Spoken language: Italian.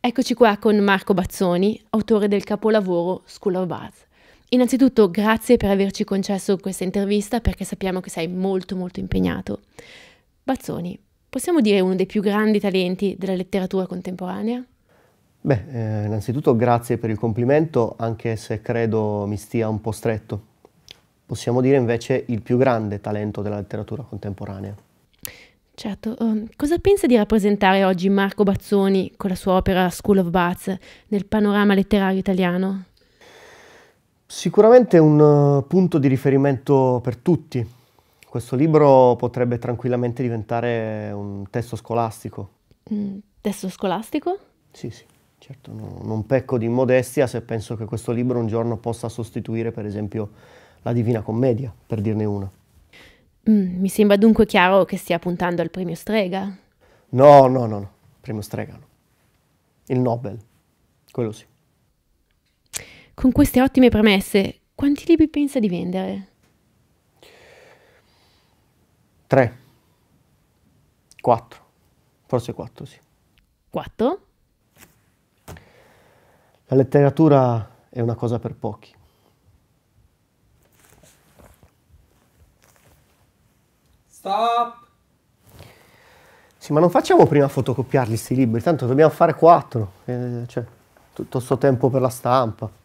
Eccoci qua con Marco Bazzoni, autore del capolavoro School of Buzz. Innanzitutto grazie per averci concesso questa intervista perché sappiamo che sei molto molto impegnato. Bazzoni, possiamo dire uno dei più grandi talenti della letteratura contemporanea? Beh, eh, innanzitutto grazie per il complimento, anche se credo mi stia un po' stretto. Possiamo dire invece il più grande talento della letteratura contemporanea. Certo, um, cosa pensa di rappresentare oggi Marco Bazzoni con la sua opera School of Bats nel panorama letterario italiano? Sicuramente un eh, punto di riferimento per tutti. Questo libro potrebbe tranquillamente diventare un testo scolastico. Mm, testo scolastico? Sì, sì, certo, no, non pecco di immodestia se penso che questo libro un giorno possa sostituire per esempio la Divina Commedia, per dirne una. Mm, mi sembra dunque chiaro che stia puntando al premio Strega. No, no, no, no. Premio Strega no. Il Nobel, quello sì. Con queste ottime premesse, quanti libri pensa di vendere? Tre. Quattro. Forse quattro, sì. Quattro? La letteratura è una cosa per pochi. Stop! Sì, ma non facciamo prima fotocopiarli sti libri, tanto dobbiamo fare quattro, eh, cioè tutto sto tempo per la stampa.